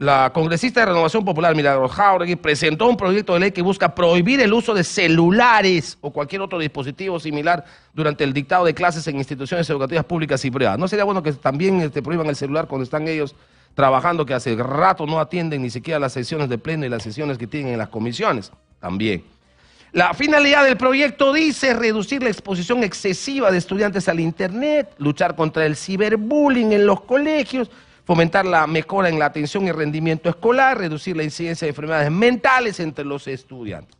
La congresista de Renovación Popular, Milagro Jauregui, presentó un proyecto de ley que busca prohibir el uso de celulares o cualquier otro dispositivo similar durante el dictado de clases en instituciones educativas públicas y privadas. ¿No sería bueno que también se este, prohíban el celular cuando están ellos trabajando, que hace rato no atienden ni siquiera las sesiones de pleno y las sesiones que tienen en las comisiones? También. La finalidad del proyecto dice reducir la exposición excesiva de estudiantes al Internet, luchar contra el ciberbullying en los colegios fomentar la mejora en la atención y rendimiento escolar, reducir la incidencia de enfermedades mentales entre los estudiantes.